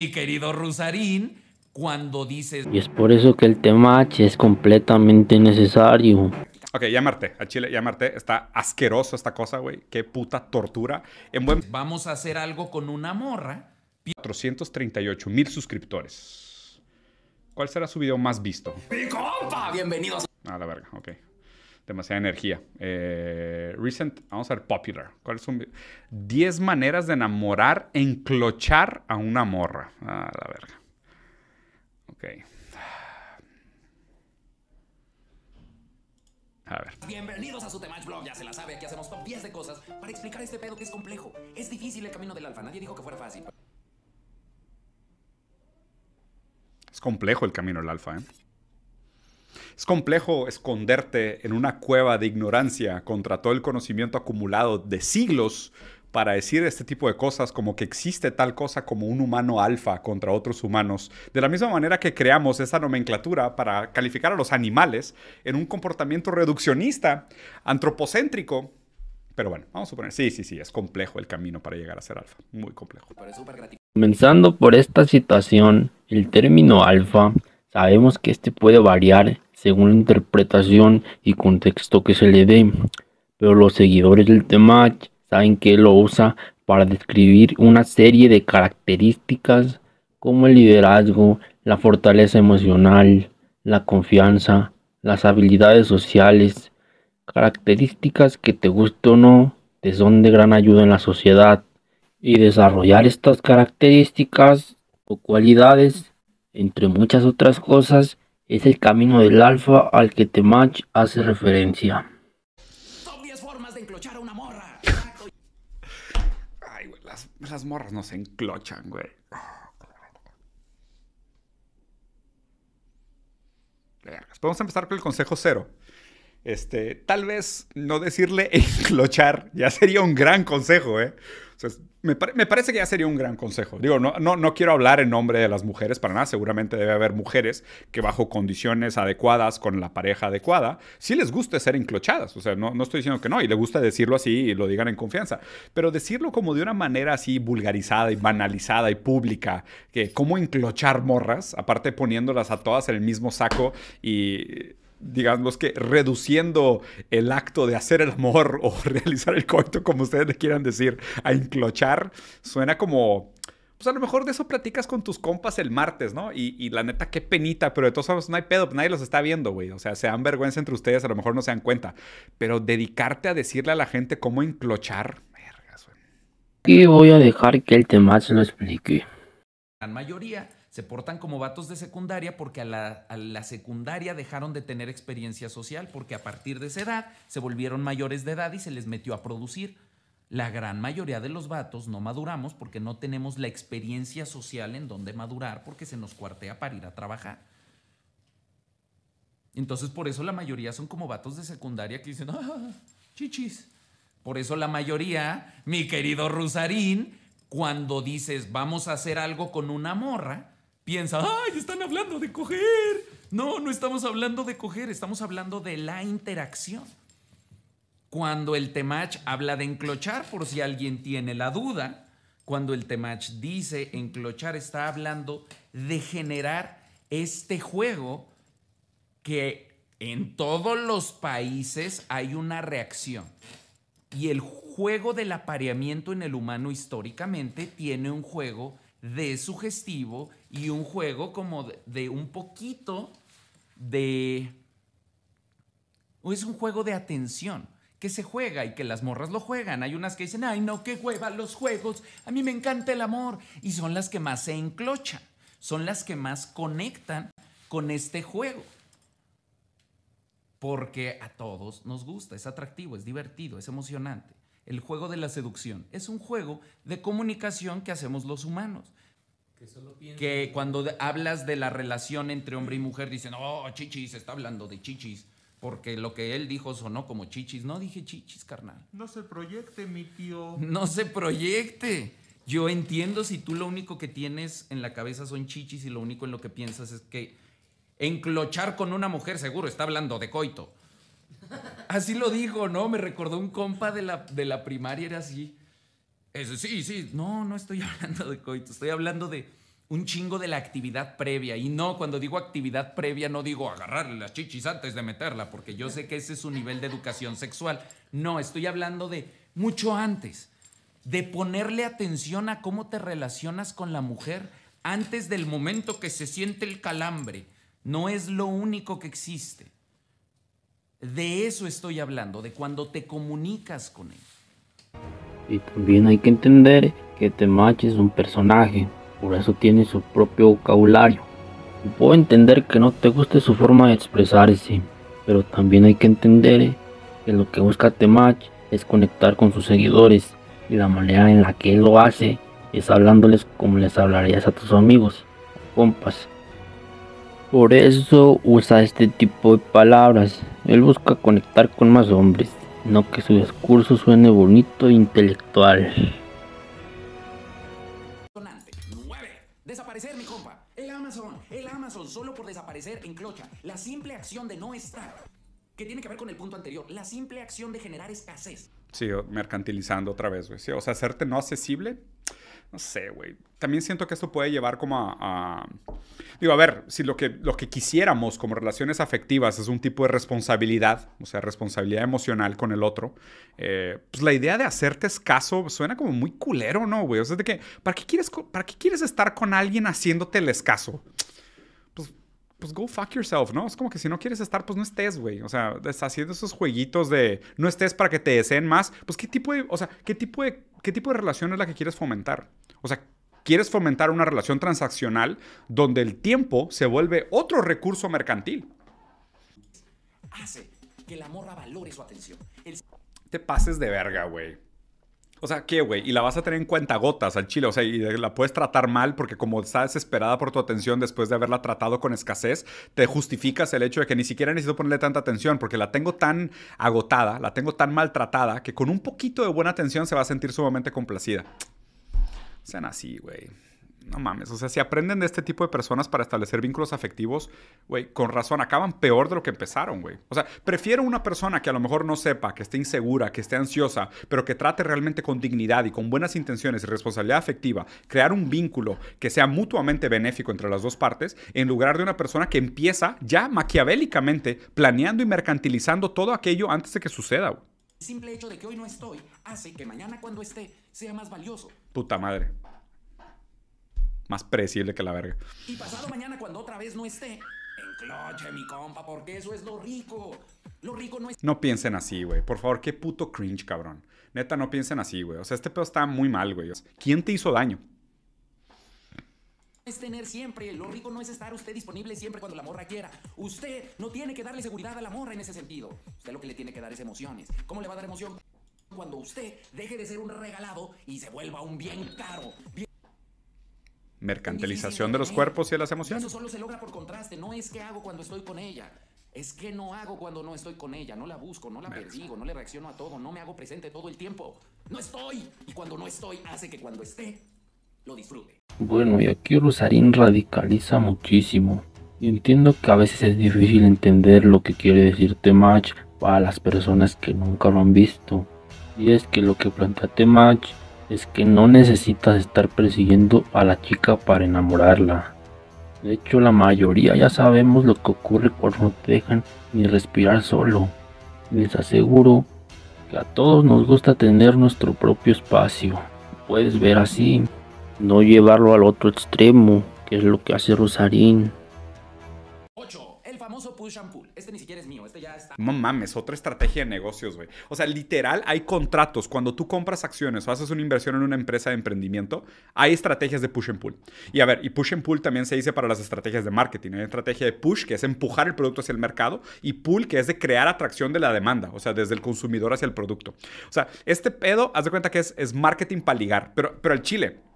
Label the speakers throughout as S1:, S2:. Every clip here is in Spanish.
S1: mi querido Rusarín, cuando dices... Y
S2: es por eso que el tema H es completamente necesario.
S1: Ok, ya Marte, a Chile, ya está asqueroso esta cosa, güey. Qué puta tortura. En buen... Vamos a hacer algo con una morra. 438 mil suscriptores. ¿Cuál será su video más visto?
S3: ¡Mi compa! Bienvenidos.
S1: A la verga, ok demasiada energía. Eh, recent, vamos a ver, popular. ¿Cuáles son? 10 maneras de enamorar, e enclochar a una morra. Ah, la verga. Ok.
S2: A ver.
S3: Bienvenidos a su Temach Blog, ya se la sabe, aquí hacemos top 10 de cosas para explicar este pedo que es complejo. Es difícil el camino del alfa, nadie dijo que fuera fácil.
S1: Es complejo el camino del alfa, ¿eh? Es complejo esconderte en una cueva de ignorancia contra todo el conocimiento acumulado de siglos para decir este tipo de cosas, como que existe tal cosa como un humano alfa contra otros humanos. De la misma manera que creamos esa nomenclatura para calificar a los animales en un comportamiento reduccionista, antropocéntrico. Pero bueno, vamos a suponer, sí, sí, sí, es complejo el camino para llegar a ser alfa, muy complejo. Comenzando
S2: por esta situación, el término alfa, sabemos que este puede variar según la interpretación y contexto que se le dé, pero los seguidores del tema saben que lo usa para describir una serie de características como el liderazgo, la fortaleza emocional, la confianza, las habilidades sociales, características que te guste o no, te son de gran ayuda en la sociedad. Y desarrollar estas características o cualidades, entre muchas otras cosas, es el camino del alfa al que Temach hace referencia. formas de enclochar a una morra.
S1: Ay, güey, las, las morras no se enclochan, güey. vamos a empezar con el consejo cero. Este, tal vez no decirle enclochar ya sería un gran consejo, ¿eh? O sea, me, parece que ya sería un gran consejo. Digo, no, no, no quiero hablar en nombre de las mujeres para nada. Seguramente debe haber mujeres que bajo condiciones adecuadas, con la pareja adecuada, sí les gusta ser enclochadas. O sea, no, no estoy diciendo que no, y le gusta decirlo así y lo digan en confianza. Pero decirlo como de una manera así vulgarizada y banalizada y pública, que cómo enclochar morras, aparte poniéndolas a todas en el mismo saco y digamos que reduciendo el acto de hacer el amor o realizar el coito, como ustedes le quieran decir, a enclochar, suena como... Pues a lo mejor de eso platicas con tus compas el martes, ¿no? Y, y la neta, qué penita, pero de todos modos no hay pedo, pues, nadie los está viendo, güey. O sea, se dan vergüenza entre ustedes, a lo mejor no se dan cuenta. Pero dedicarte a decirle a la gente cómo enclochar,
S2: Y voy a dejar que el tema se lo explique.
S3: La mayoría se portan como vatos de secundaria porque a la, secundaria dejaron de tener experiencia social porque a partir de esa edad se volvieron mayores de edad y se les metió a producir. La gran mayoría de los vatos no maduramos porque no tenemos la experiencia social en donde madurar porque se nos cuartea para ir a trabajar. Entonces por eso la mayoría son como vatos de secundaria que dicen, ah, chichis. Por eso la mayoría, mi querido Rusarín, cuando dices vamos a hacer algo con una morra, piensa, ay, están hablando de coger. No, no estamos hablando de coger, estamos hablando de la interacción. Cuando el temach habla de enclochar, por si alguien tiene la duda, cuando el temach dice enclochar, está hablando de generar este juego que en todos los países hay una reacción. Y el juego del apareamiento en el humano históricamente tiene un juego de sugestivo y un juego como de, un poquito de... Es un juego de atención que se juega y que las morras lo juegan. Hay unas que dicen, ay no, qué hueva los juegos, a mí me encanta el amor. Y son las que más se enclochan, son las que más conectan con este juego. Porque a todos nos gusta, es atractivo, es divertido, es emocionante el juego de la seducción. Es un juego de comunicación que hacemos los humanos. Que, cuando hablas de la relación entre hombre y mujer dicen, oh, chichis, está hablando de chichis. Porque lo que él dijo sonó como chichis. No dije chichis, carnal.
S1: No se proyecte, mi tío. No se proyecte.
S3: Yo entiendo si tú lo único que tienes en la cabeza son chichis y lo único en lo que piensas es que enclochar con una mujer seguro está hablando de coito. Así lo dijo, ¿no? Me recordó un compa de la, primaria, era así. Eso, sí, sí, no, no estoy hablando de coito, estoy hablando de un chingo de la actividad previa. Y no, cuando digo actividad previa, no digo agarrarle las chichis antes de meterla, porque yo sé que ese es su nivel de educación sexual. No, estoy hablando de mucho antes, de ponerle atención a cómo te relacionas con la mujer antes del momento que se siente el calambre. No es lo único que existe. De eso estoy hablando, de cuando te comunicas con él.
S2: Y también hay que entender que match es un personaje, por eso tiene su propio vocabulario. puedo entender que no te guste su forma de expresarse, pero también hay que entender que lo que busca Temach es conectar con sus seguidores y la manera en la que él lo hace es hablándoles como les hablarías a tus amigos, compas. Por eso usa este tipo de palabras. Él busca conectar con más hombres, no que su discurso suene bonito e intelectual. Desaparecer, mi compa.
S3: El Amazon, el Amazon, solo por desaparecer clocha. La simple acción de no estar, que tiene que ver con el punto anterior, la simple acción de generar escasez.
S1: Sí, mercantilizando otra vez, güey. Sí, o sea, hacerte no accesible no sé, güey. También siento que esto puede llevar como a, Digo, a ver, si lo que, que quisiéramos como relaciones afectivas es un tipo de responsabilidad, o sea, responsabilidad emocional con el otro, eh, pues la idea de hacerte escaso suena como muy culero, ¿no, güey? O sea, de que, ¿para qué quieres, para qué quieres estar con alguien haciéndote el escaso? pues go fuck yourself, ¿no? Es como que si no quieres estar, pues no estés, güey. O sea, haciendo esos jueguitos de no estés para que te deseen más. Pues qué tipo de, o sea, qué tipo de, qué tipo de relación es la que quieres fomentar. O sea, quieres fomentar una relación transaccional donde el tiempo se vuelve otro recurso mercantil.
S3: Hace que la morra valore su atención.
S1: Te pases de verga, güey. O sea, ¿qué, güey? Y la vas a tener en cuenta gotas al chile. O sea, y la puedes tratar mal porque como está desesperada por tu atención después de haberla tratado con escasez, te justificas el hecho de que ni siquiera necesito ponerle tanta atención porque la tengo tan agotada, la tengo tan maltratada, que con un poquito de buena atención se va a sentir sumamente complacida. Sean así, güey no mames, o sea, si aprenden de este tipo de personas para establecer vínculos afectivos, güey, con razón, acaban peor de lo que empezaron, güey. O sea, prefiero una persona que a lo mejor no sepa, que esté insegura, que esté ansiosa, pero que trate realmente con dignidad y con buenas intenciones y responsabilidad afectiva, crear un vínculo que sea mutuamente benéfico entre las dos partes, en lugar de una persona que empieza ya maquiavélicamente planeando y mercantilizando todo aquello antes de que suceda, güey.
S3: El simple hecho de que hoy no estoy hace que mañana cuando esté sea más valioso.
S1: Puta madre más predecible que la verga.
S3: Y pasado mañana cuando otra vez no esté, encloche mi compa, porque eso es lo rico. Lo rico no es...
S1: No piensen así, güey. Por favor, qué puto cringe, cabrón. Neta, no piensen así, güey. O sea, este pedo está muy mal, güey. ¿Quién te hizo daño? es
S3: tener siempre. Lo rico no es estar usted disponible siempre cuando la morra quiera. Usted no tiene que darle seguridad a la morra en ese sentido. Usted lo que le tiene que dar es emociones. ¿Cómo le va a dar emoción? Cuando usted deje de ser un regalado y se vuelva un bien caro. Bien
S1: Mercantilización de los cuerpos y de las emociones. Eso solo
S3: se logra por contraste, no es que hago cuando estoy con ella. Es que no hago cuando no estoy con ella, no la busco, no la persigo, no le reacciono a todo, no me hago presente todo el tiempo. No estoy. Y cuando no estoy, hace que cuando esté, lo disfrute.
S2: Bueno, y aquí Rosarín radicaliza muchísimo. Y entiendo que a veces es difícil entender lo que quiere decirte Match para las personas que nunca lo han visto. Y es que lo que plantea Temach es que no necesitas estar persiguiendo a la chica para enamorarla. De hecho, la mayoría ya sabemos lo que ocurre cuando dejan ni respirar solo. Les aseguro que a todos nos gusta tener nuestro propio espacio. Puedes ver así, no llevarlo al otro extremo, que es lo que hace Rosarín
S3: push and pull. Este ni siquiera es mío,
S1: este ya está. No otra estrategia de negocios, güey. O sea, literal, hay contratos. Cuando tú compras acciones o haces una inversión en una empresa de emprendimiento, hay estrategias de push and pull. Y a ver, y push and pull también se dice para las estrategias de marketing. Hay estrategia de push, que es empujar el producto hacia el mercado, y pull, que es de crear atracción de la demanda, o sea, desde el consumidor hacia el producto. O sea, este pedo, haz de cuenta que es, marketing para ligar, pero, pero al chile.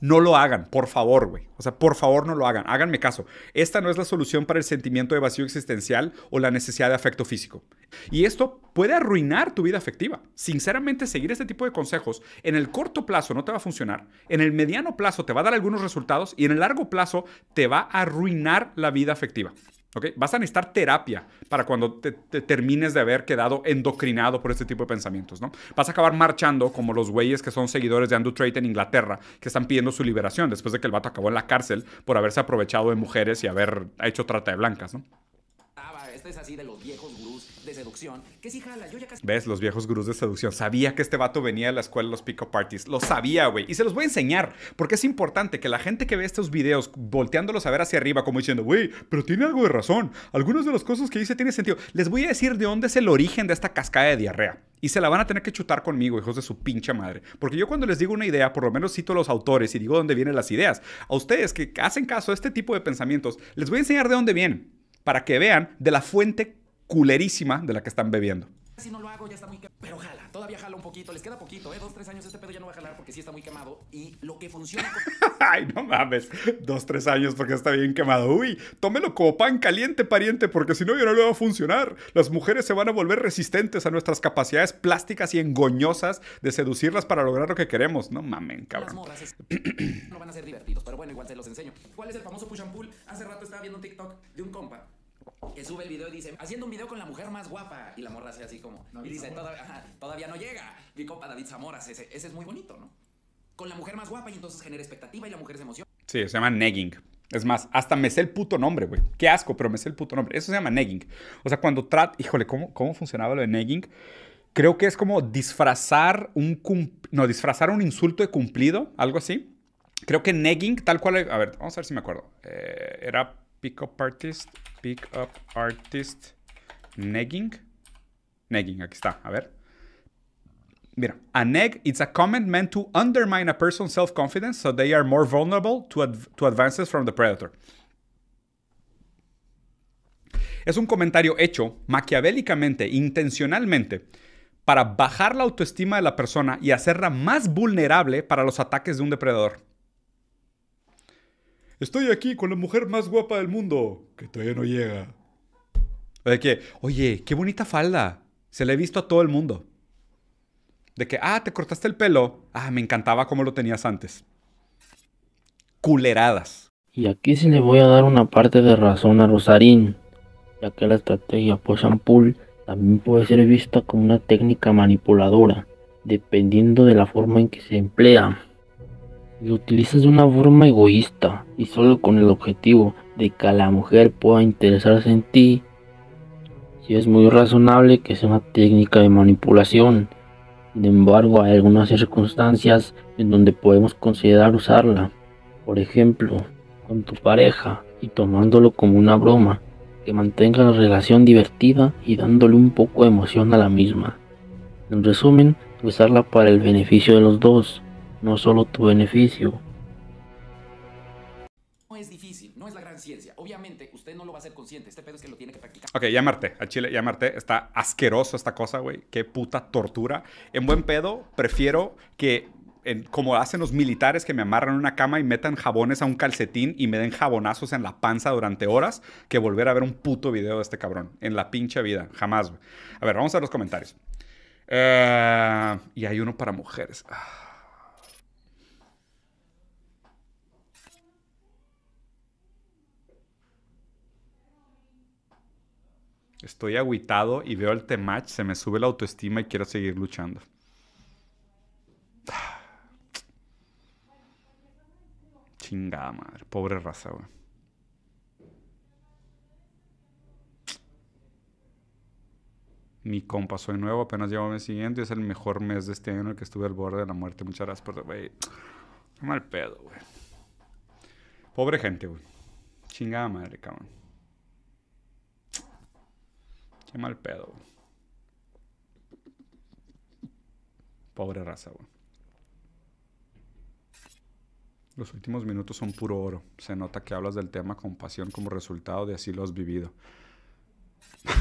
S1: No lo hagan, por favor, güey. O sea, por favor no lo hagan. Háganme caso. Esta no es la solución para el sentimiento de vacío existencial o la necesidad de afecto físico. Y esto puede arruinar tu vida afectiva. Sinceramente, seguir este tipo de consejos en el corto plazo no te va a funcionar. En el mediano plazo te va a dar algunos resultados y en el largo plazo te va a arruinar la vida afectiva. Vas a necesitar terapia para cuando te, termines de haber quedado endocrinado por este tipo de pensamientos, ¿no? Vas a acabar marchando como los güeyes que son seguidores de Andrew Tate en Inglaterra, que están pidiendo su liberación después de que el vato acabó en la cárcel por haberse aprovechado de mujeres y haber hecho trata de blancas, ¿no?
S2: Este es así de los
S3: viejos gurús de seducción. Que jala. Yo ya casi...
S1: ¿Ves? Los viejos gurús de seducción. Sabía que este vato venía de la escuela de los pick-up parties. Lo sabía, güey. Y se los voy a enseñar. Porque es importante que la gente que ve estos videos volteándolos a ver hacia arriba, como diciendo, güey, pero tiene algo de razón. Algunas de las cosas que dice tiene sentido. Les voy a decir de dónde es el origen de esta cascada de diarrea. Y se la van a tener que chutar conmigo, hijos de su pinche madre. Porque yo cuando les digo una idea, por lo menos cito a los autores y digo dónde vienen las ideas. A ustedes que hacen caso a este tipo de pensamientos, les voy a enseñar de dónde vienen para que vean de la fuente culerísima de la que están bebiendo.
S3: Si no lo hago, ya está muy quemado. Pero jala, todavía jala un poquito. Les queda poquito, ¿eh? Dos, tres años este pedo ya no va a jalar porque sí está muy quemado. Y lo que funciona.
S1: Ay, no mames. Dos, tres años porque está bien quemado. Uy, tómelo como pan caliente, pariente, porque si no, ya no lo va a funcionar. Las mujeres se van a volver resistentes a nuestras capacidades plásticas y engoñosas de seducirlas para lograr lo que queremos. No mamen, cabrón. Las
S3: morras no van a ser divertidos, pero bueno, igual se los enseño. ¿Cuál es el famoso push and pull? Hace rato estaba viendo TikTok de un compa que sube el video y dice, haciendo un video con la mujer más guapa. Y la morra hace así como, y dice, todavía, ajá, todavía, no llega. Mi copa David Zamora, ese, ese es muy bonito, ¿no? Con la mujer más guapa y entonces genera expectativa y la mujer se emociona.
S1: Sí, se llama negging. Es más, hasta me sé el puto nombre, güey. Qué asco, pero me sé el puto nombre. Eso se llama negging. O sea, cuando trat... Híjole, ¿cómo, ¿cómo funcionaba lo de negging? Creo que es como disfrazar un... No, disfrazar un insulto de cumplido, algo así. Creo que negging, tal cual... A ver, vamos a ver si me acuerdo. Eh, era pick-up artist Pick up artist negging. Negging, aquí está, a ver. Mira, a neg it's a comment meant to undermine a person's self-confidence so they are more vulnerable to, to advances from the predator. Es un comentario hecho maquiavélicamente, intencionalmente, para bajar la autoestima de la persona y hacerla más vulnerable para los ataques de un depredador. Estoy aquí con la mujer más guapa del mundo, que todavía no llega. De que, oye, qué bonita falda. Se la he visto a todo el mundo. De que, ah, te cortaste el pelo. Ah, me encantaba como lo tenías antes. Culeradas.
S2: Y aquí sí le voy a dar una parte de razón a Rosarín, ya que la estrategia push and también puede ser vista como una técnica manipuladora, dependiendo de la forma en que se emplea. Lo utilizas de una forma egoísta y solo con el objetivo de que la mujer pueda interesarse en ti. Si es muy razonable que sea una técnica de manipulación, sin embargo hay algunas circunstancias en donde podemos considerar usarla. Por ejemplo, con tu pareja y tomándolo como una broma, que mantenga la relación divertida y dándole un poco de emoción a la misma. En resumen, usarla para el beneficio de los dos, no solo tu beneficio.
S3: No es difícil, no es la gran ciencia. Obviamente, usted no lo va a ser consciente. Este pedo es que lo tiene que practicar.
S1: Ok, ya Marte, al chile, ya Marte. Está asqueroso esta cosa, güey. Qué puta tortura. En buen pedo, prefiero que como hacen los militares que me amarran una cama y metan jabones a un calcetín y me den jabonazos en la panza durante horas, que volver a ver un puto video de este cabrón. En la pinche vida. Jamás, güey. A ver, vamos a ver los comentarios. Eh, y hay uno para mujeres. Ah. Estoy aguitado y veo el temach, se me sube la autoestima y quiero seguir luchando. Chingada madre, pobre raza, güey. Mi compa, soy nuevo, apenas llevo mes siguiente. y Es el mejor mes de este año en el que estuve al borde de la muerte. Muchas gracias por... Güey, mal pedo, güey. Pobre gente, güey. Chingada madre, cabrón mal pedo, Pobre raza, Los últimos minutos son puro oro. Se nota que hablas del tema con pasión como resultado de así lo has vivido.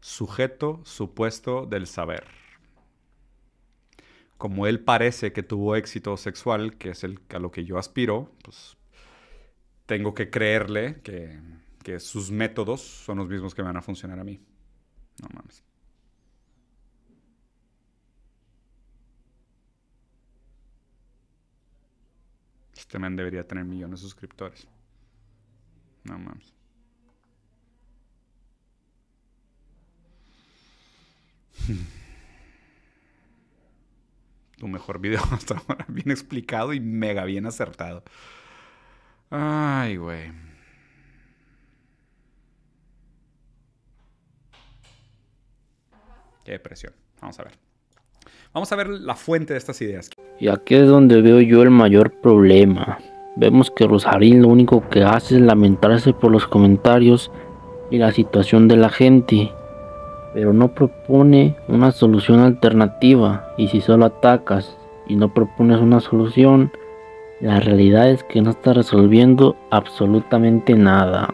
S1: Sujeto supuesto del saber. Como él parece que tuvo éxito sexual, que es el, a lo que yo aspiro, pues tengo que creerle que que sus métodos son los mismos que me van a funcionar a mí. No mames. Este man debería tener millones de suscriptores. No mames. Tu mejor video hasta ahora, bien explicado y mega bien acertado. Ay, güey. depresión. Vamos a ver. Vamos a ver la fuente de estas ideas.
S2: Y aquí es donde veo yo el mayor problema. Vemos que Rosarín lo único que hace es lamentarse por los comentarios y la situación de la gente, pero no propone una solución alternativa. Y si solo atacas y no propones una solución, la realidad es que no está resolviendo absolutamente nada.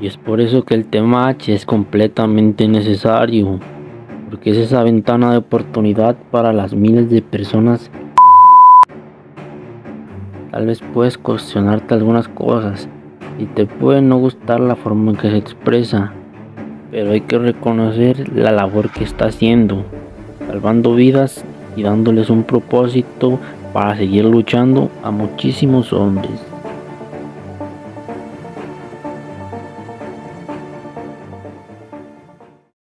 S2: Y es por eso que el tema H es completamente necesario. Que es esa ventana de oportunidad para las miles de personas. Tal vez puedes cuestionarte algunas cosas y te puede no gustar la forma en que se expresa, pero hay que reconocer la labor que está haciendo, salvando vidas y dándoles un propósito para seguir luchando a muchísimos hombres.